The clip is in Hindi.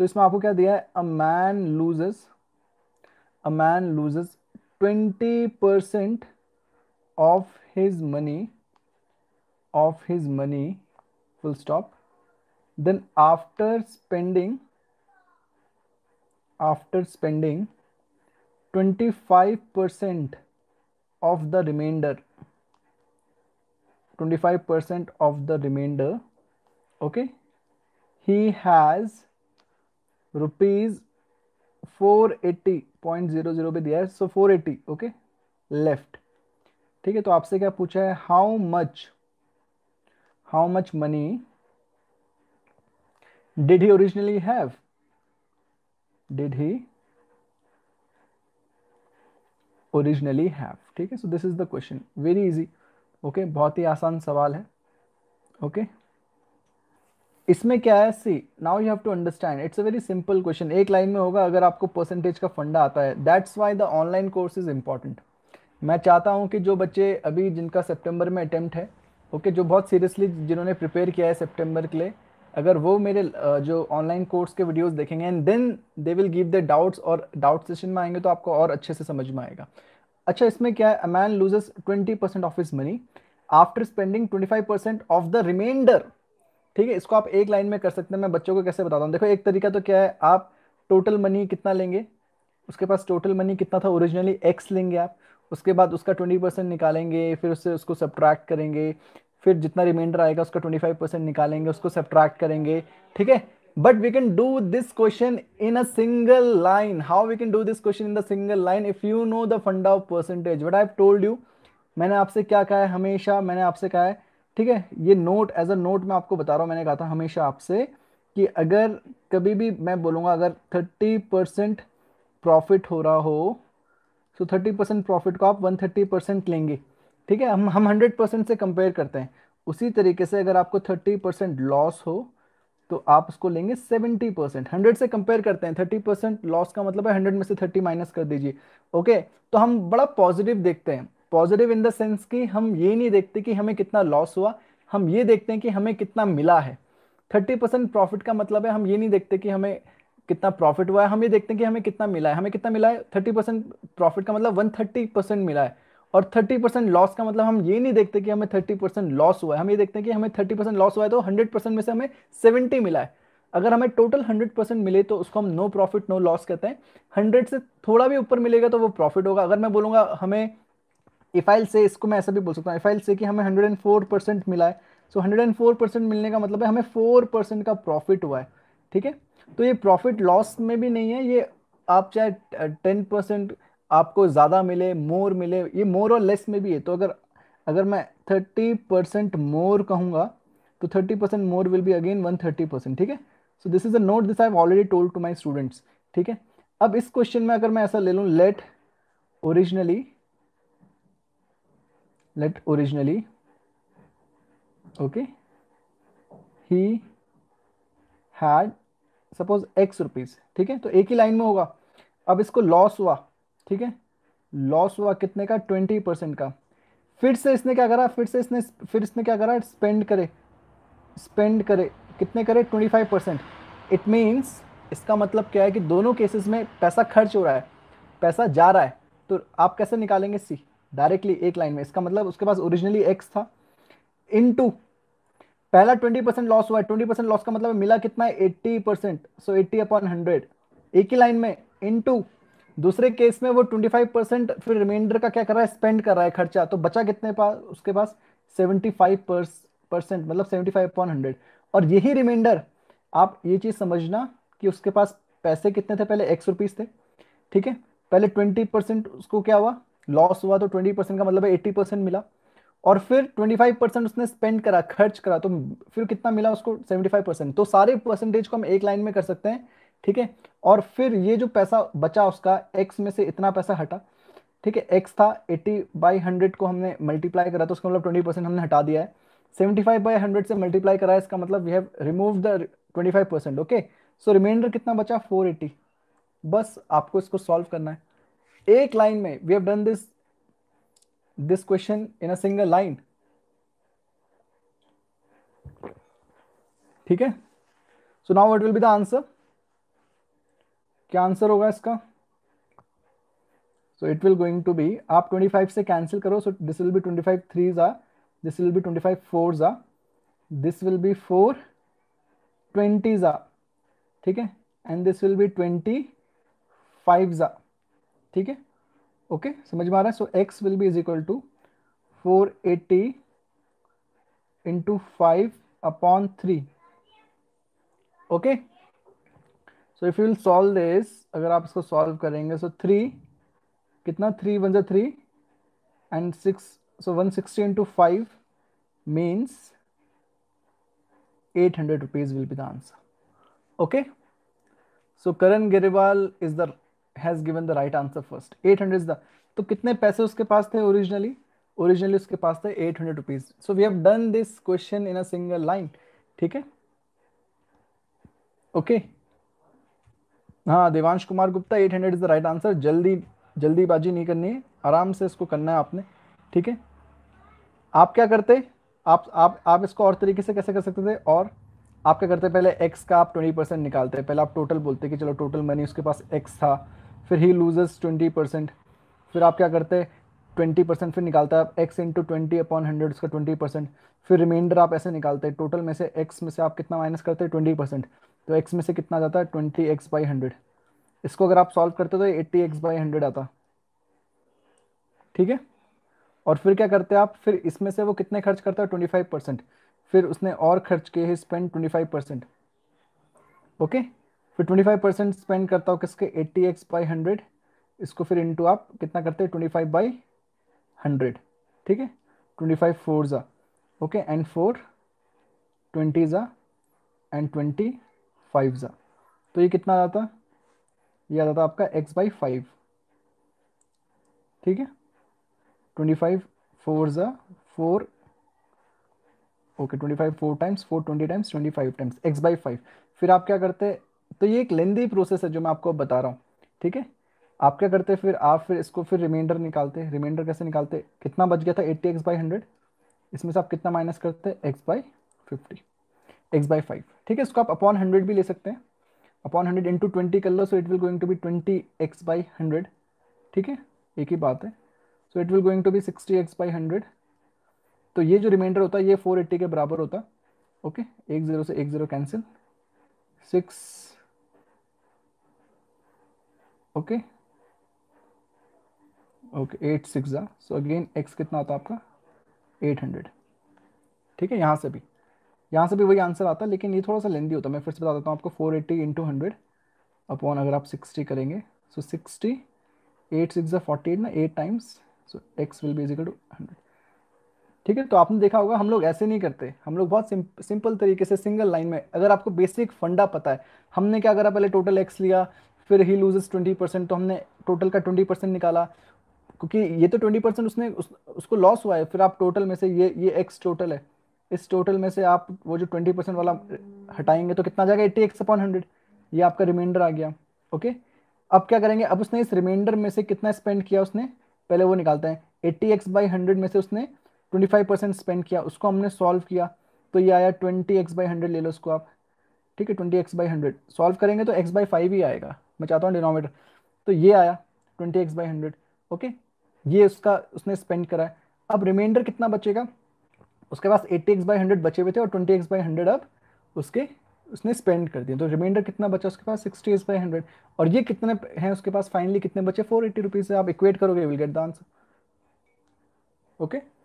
तो इसमें आपको क्या दिया है a man loses a man loses twenty percent of his money of his money full stop then after spending after spending twenty five percent of the remainder twenty five percent of the remainder okay he has rupees four eighty point zero zero पे दिया है so four eighty okay left ठीक है तो आपसे क्या पूछा है how much how much money did he originally have did he originally have ठीक है so this is the question very easy okay बहुत ही आसान सवाल है ओके okay? इसमें क्या है see now you have to understand it's a very simple question एक लाइन में होगा अगर आपको परसेंटेज का फंडा आता है that's why the online course is important मैं चाहता हूँ कि जो बच्चे अभी जिनका सितंबर में अटैम्प्ट है ओके okay, जो बहुत सीरियसली जिन्होंने प्रिपेयर किया है सेप्टेम्बर के लिए अगर वो मेरे जो ऑनलाइन कोर्स के वीडियोज़ देखेंगे and then they will give the doubts और डाउट सेशन में आएंगे तो आपको और अच्छे से समझ में आएगा अच्छा इसमें क्या है a man loses twenty percent of his money after spending twenty five percent of the remainder ठीक है इसको आप एक लाइन में कर सकते हैं मैं बच्चों को कैसे बताता हूँ देखो एक तरीका तो क्या है आप टोटल मनी कितना लेंगे उसके पास टोटल मनी कितना था ओरिजिनली एक्स लेंगे आप उसके बाद उसका ट्वेंटी परसेंट निकालेंगे फिर उससे उसको सब्ट्रैक्ट करेंगे फिर जितना रिमाइंडर आएगा उसका ट्वेंटी फाइव परसेंट निकालेंगे उसको सब्ट्रैक्ट करेंगे ठीक है but we can do this question in a single line how we can do this question in the single line if you know the fund of percentage what I told you मैंने आपसे क्या कहा है हमेशा मैंने आपसे कहा है ठीक है ये नोट एज अ नोट मैं आपको बता रहा हूँ मैंने कहा था हमेशा आपसे कि अगर कभी भी मैं बोलूँगा अगर थर्टी परसेंट प्रॉफिट हो रहा हो तो थर्टी परसेंट प्रॉफिट को आप वन थर्टी परसेंट लेंगे ठीक है हम हम हंड्रेड परसेंट से कंपेयर करते हैं उसी तरीके से अगर आपको थर्टी परसेंट लॉस हो तो आप उसको लेंगे सेवेंटी परसेंट हंड्रेड से कंपेयर करते हैं थर्टी परसेंट लॉस का मतलब है हंड्रेड में से थर्टी माइनस कर दीजिए ओके तो हम बड़ा पॉजिटिव देखते हैं पॉजिटिव इन द सेंस कि हम ये नहीं देखते कि हमें कितना लॉस हुआ हम ये देखते हैं कि हमें कितना मिला है थर्टी परसेंट प्रॉफिट का मतलब है हम ये नहीं देखते कि हमें कितना प्रॉफिट हुआ है हम ये देखते हैं कि हमें कितना मिला है हमें कितना मिला है थर्टी परसेंट प्रॉफिट का मतलब वन थर्टी परसेंट मिला है और थर्टी परसेंट लॉस का मतलब हम ये नहीं देखते कि हमें थर्टी परसेंट लॉस हुआ है हम ये देखते हैं कि हमें थर्टी परसेंट लॉस हुआ है तो हंड्रेड परसेंट में से हमें सेवेंटी मिला है अगर हमें टोटल हंड्रेड परसेंट मिले तो उसको हम नो प्रॉफिट नो लॉस कहते हैं हंड्रेड से थोड़ा भी ऊपर मिलेगा तो वो प्रॉफिट होगा अगर मैं बोलूँगा हमें इफ़ाइल से इसको मैं ऐसा भी बोल सकता हूँ इफ़ाइल से कि हमें हंड्रेड एंड फोर परसेंट मिला है so hundred and four percent मिलने का मतलब है हमें फोर परसेंट का प्रॉफिट हुआ है ठीक है तो ये प्रॉफिट लॉस में भी नहीं है ये आप चाहे टेन परसेंट आपको ज़्यादा मिले मोर मिले ये मोर और लेस में भी है तो अगर अगर मैं थर्टी परसेंट मोर कहूँगा तो thirty percent more will be again one thirty percent ठीक है so this is a note this I already told to my students ठीक है अब इस क्वेश्चन में अगर मैं ऐसा ले लूँ let originally let originally okay he had suppose X rupees ठीक है तो एक ही लाइन में होगा अब इसको लॉस हुआ ठीक है लॉस हुआ कितने का ट्वेंटी परसेंट का फिर से इसने क्या करा फिर से इसने फिर इसने क्या करा स्पेंड करे स्पेंड करे कितने करे twenty five percent it means इसका मतलब क्या है कि दोनों केसेस में पैसा खर्च हो रहा है पैसा जा रहा है तो आप कैसे निकालेंगे सी डायरेक्टली एक लाइन में इसका मतलब उसके पास ओरिजिनली एक्स था इन टू पहला ट्वेंटी परसेंट लॉस हुआ है ट्वेंटी परसेंट लॉस का मतलब मिला कितना है eighty percent so eighty upon hundred एक ही लाइन में इन टू दूसरे केस में वो ट्वेंटी फाइव परसेंट फिर रिमाइंडर का क्या कर रहा है स्पेंड कर रहा है खर्चा तो बचा कितने पास उसके पास सेवेंटी फाइव परसेंट मतलब सेवेंटी फाइव अपॉन हंड्रेड और यही रिमाइंडर आप ये चीज़ समझना कि उसके पास पैसे कितने थे पहले एक्स रुपीज़ थे ठीक है पहले ट्वेंटी परसेंट उसको क्या हुआ लॉस हुआ तो ट्वेंटी परसेंट का मतलब है एट्टी परसेंट मिला और फिर ट्वेंटी फाइव परसेंट उसने स्पेंड करा खर्च करा तो फिर कितना मिला उसको सेवेंटी फाइव परसेंट तो सारे परसेंटेज को हम एक लाइन में कर सकते हैं ठीक है और फिर ये जो पैसा बचा उसका एक्स में से इतना पैसा हटा ठीक है एक्स था एट्टी बाई हंड्रेड को हमने मल्टीप्लाई करा तो उसका मतलब ट्वेंटी परसेंट हमने हटा दिया है सेवेंटी फाइव बाई हंड्रेड से मल्टीप्लाई करा है इसका मतलब we have remove the twenty five percent okay so remainder कितना बचा फोर एटी बस आपको इसको सॉल्व करना है एक लाइन में we have done this this question in a single line ठीक है so now what will be the answer क्या आंसर होगा इसका so it will going to be आप 25 से कैंसिल करो so this will be 25 five three जा this will be 25 five four जा this will be four twenty जा ठीक है and this will be twenty five जा ठीक है ओके समझ में आ रहा है so x will be is equal to four eighty into five upon three okay so if you solve this अगर आप इसको सॉल्व करेंगे सो so थ्री कितना थ्री वन जो three and six so one sixty into five means eight hundred rupees will be the answer okay so Karan geriwal is the has given the right answer first eight hundred is the तो कितने पैसे उसके पास थे ओरिजिनली ओरिजिनली उसके पास थे eight hundred rupees so we have done this question in a single line ठीक है ओके okay. हाँ Devansh Kumar Gupta eight hundred is the right answer जल्दी जल्दीबाजी नहीं करनी है आराम से इसको करना है आपने ठीक है आप क्या करते आप आप आप इसको और तरीके से कैसे कर सकते थे और आप क्या करते पहले एक्स का आप ट्वेंटी परसेंट निकालते पहले आप टोटल बोलते कि चलो टोटल मनी उसके पास एक्स था फिर ही लूजेस ट्वेंटी परसेंट फिर आप क्या करते ट्वेंटी परसेंट फिर निकालता है आप X into twenty upon hundred उसका ट्वेंटी परसेंट फिर रिमाइंडर आप ऐसे निकालते हैं टोटल में से एक्स में से आप कितना माइनस करते हैं ट्वेंटी परसेंट तो एक्स में से कितना जाता है ट्वेंटी एक्स बाई हंड्रेड इसको अगर आप सॉल्व करते तो एट्टी एक्स बाई हंड्रेड आता ठीक है और फिर क्या करते हैं आप फिर इसमें से वो कितने खर्च करता है ट्वेंटी फाइव परसेंट फिर उसने और खर्च किए spend twenty five percent okay फिर फाइव परसेंट स्पेंड करता हूँ किसके एट्टी एक्स बाई हंड्रेड इसको फिर इंटू आप कितना करते हैं ट्वेंटी फाइव बाई हंड्रेड ठीक है 25 फाइव फोर ज़ा ओके एंड फोर ट्वेंटी ज़ा एंड ट्वेंटी फाइव ज़ा तो ये कितना आ जाता ये आ जाता आपका एक्स बाई फाइव ठीक है ट्वेंटी फाइव फोर ज़ा four okay twenty five four times four twenty times twenty five times x by five फिर आप क्या करते हैं तो ये एक लेंदी प्रोसेस है जो मैं आपको बता रहा हूँ ठीक है आप क्या करते फिर आप फिर इसको फिर रिमाइंडर निकालते रिमाइंडर कैसे निकालते कितना बच गया था एट्टी एक्स बाई हंड्रेड इसमें से आप कितना माइनस करते x by fifty x by five ठीक है इसको आप अपॉन हंड्रेड भी ले सकते हैं अपॉन हंड्रेड इंटू ट्वेंटी कर लो so it will going to be twenty x by hundred ठीक है एक ही बात है so it will going to be sixty x by hundred तो ये जो रिमाइंडर होता है ये फोर एट्टी के बराबर होता ओके एक जीरो से एक zero cancel six okay okay eight six ज़ा सो अगेन एक्स कितना होता है आपका एट हंड्रेड ठीक है यहाँ से भी यहाँ से भी वही आंसर आता है लेकिन ये थोड़ा सा लेंदी होता है मैं फिर से बता देता हूँ आपको four eighty into hundred upon अगर आप सिक्सटी करेंगे सो सिक्सटी एट सिक्स ज़ा फोर्टी एट ना eight times so x will be equal to hundred ठीक है तो आपने देखा होगा हम लोग ऐसे नहीं करते हम लोग बहुत सिंपल तरीके से सिंगल लाइन में अगर आपको बेसिक फंडा पता है हमने क्या करा पहले टोटल एक्स लिया फिर ही लूजेस ट्वेंटी परसेंट तो हमने टोटल का ट्वेंटी परसेंट निकाला क्योंकि ये तो ट्वेंटी परसेंट उसने उस, उसको लॉस हुआ है फिर आप टोटल में से ये ये एक्स टोटल है इस टोटल में से आप वो जो ट्वेंटी परसेंट वाला हटाएंगे तो कितना जाएगा एट्टी एक्स अपॉन हंड्रेड ये आपका रिमाइंडर आ गया ओके अब क्या करेंगे अब उसने इस रिमाइंडर में से कितना स्पेंड किया उसने पहले वो निकालते हैं एट्टी एक्स बाई हंड्रेड में से उसने ट्वेंटी फाइव परसेंट स्पेंड किया उसको हमने सॉल्व किया तो ये आया ट्वेंटी एक्स बाई हंड्रेड ले लो उसको आप ठीक है twenty x by hundred solve करेंगे तो एक्स बाई फाइव ही आएगा मैं चाहता हूँ डिनोमीटर तो ये आया twenty x by hundred okay ये उसका उसने स्पेंड करा है अब रिमाइंडर कितना बचेगा उसके पास एट्टी एक्स बाई हंड्रेड बचे हुए थे और ट्वेंटी एक्स बाई हंड्रेड अब उसके उसने स्पेंड कर दिया तो रिमाइंडर कितना बचा उसके पास सिक्सटी एक्स बाई हंड्रेड और ये कितने हैं उसके पास फाइनली कितने बचे फोर एट्टी रुपीज़ से आप इक्वेट करोगे will get the answer okay